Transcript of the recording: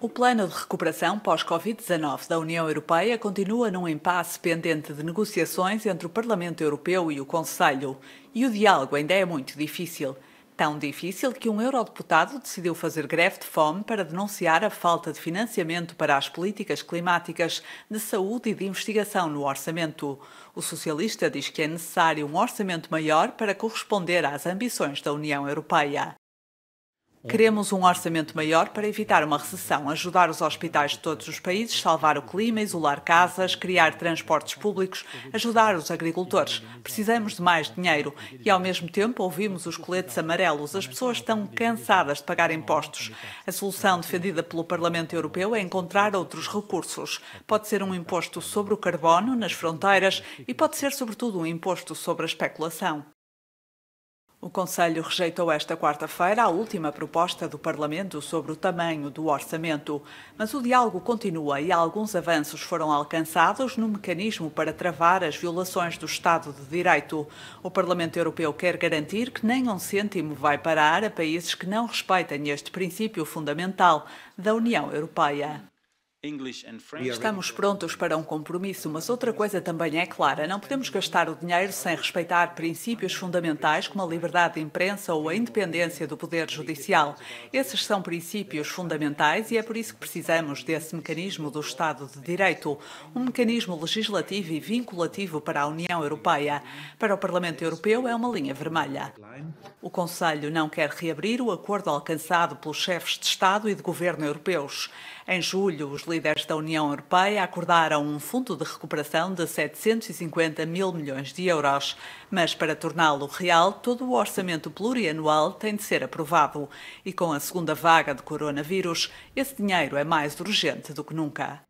O plano de recuperação pós-Covid-19 da União Europeia continua num impasse pendente de negociações entre o Parlamento Europeu e o Conselho, e o diálogo ainda é muito difícil. Tão difícil que um eurodeputado decidiu fazer greve de fome para denunciar a falta de financiamento para as políticas climáticas, de saúde e de investigação no orçamento. O socialista diz que é necessário um orçamento maior para corresponder às ambições da União Europeia. Queremos um orçamento maior para evitar uma recessão, ajudar os hospitais de todos os países, salvar o clima, isolar casas, criar transportes públicos, ajudar os agricultores. Precisamos de mais dinheiro e, ao mesmo tempo, ouvimos os coletes amarelos. As pessoas estão cansadas de pagar impostos. A solução defendida pelo Parlamento Europeu é encontrar outros recursos. Pode ser um imposto sobre o carbono nas fronteiras e pode ser, sobretudo, um imposto sobre a especulação. O Conselho rejeitou esta quarta-feira a última proposta do Parlamento sobre o tamanho do orçamento, mas o diálogo continua e alguns avanços foram alcançados no mecanismo para travar as violações do Estado de Direito. O Parlamento Europeu quer garantir que nem um cêntimo vai parar a países que não respeitem este princípio fundamental da União Europeia. Estamos prontos para um compromisso, mas outra coisa também é clara: não podemos gastar o dinheiro sem respeitar princípios fundamentais como a liberdade de imprensa ou a independência do Poder Judicial. Esses são princípios fundamentais e é por isso que precisamos desse mecanismo do Estado de Direito, um mecanismo legislativo e vinculativo para a União Europeia. Para o Parlamento Europeu, é uma linha vermelha. O Conselho não quer reabrir o acordo alcançado pelos chefes de Estado e de governo europeus. Em julho, os líderes da União Europeia acordaram um fundo de recuperação de 750 mil milhões de euros, mas para torná-lo real, todo o orçamento plurianual tem de ser aprovado. E com a segunda vaga de coronavírus, esse dinheiro é mais urgente do que nunca.